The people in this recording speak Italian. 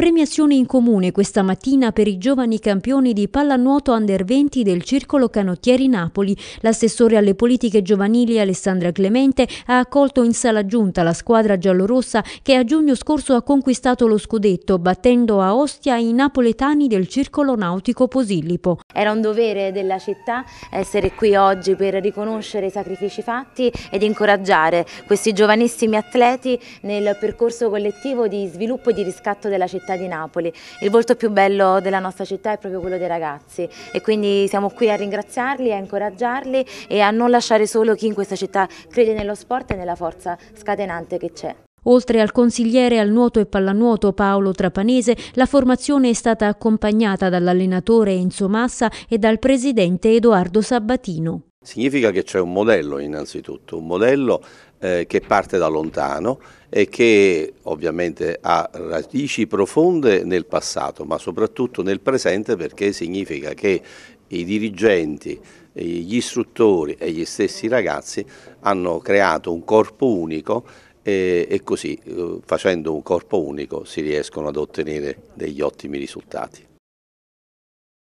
Premiazione in comune questa mattina per i giovani campioni di pallanuoto under 20 del Circolo Canottieri Napoli. L'assessore alle politiche giovanili Alessandra Clemente ha accolto in sala giunta la squadra giallorossa che a giugno scorso ha conquistato lo scudetto battendo a Ostia i napoletani del Circolo Nautico Posillipo. Era un dovere della città essere qui oggi per riconoscere i sacrifici fatti ed incoraggiare questi giovanissimi atleti nel percorso collettivo di sviluppo e di riscatto della città di Napoli. Il volto più bello della nostra città è proprio quello dei ragazzi e quindi siamo qui a ringraziarli, a incoraggiarli e a non lasciare solo chi in questa città crede nello sport e nella forza scatenante che c'è. Oltre al consigliere al nuoto e pallanuoto Paolo Trapanese, la formazione è stata accompagnata dall'allenatore Enzo Massa e dal presidente Edoardo Sabatino. Significa che c'è un modello innanzitutto, un modello eh, che parte da lontano e che ovviamente ha radici profonde nel passato ma soprattutto nel presente perché significa che i dirigenti, eh, gli istruttori e gli stessi ragazzi hanno creato un corpo unico e, e così eh, facendo un corpo unico si riescono ad ottenere degli ottimi risultati.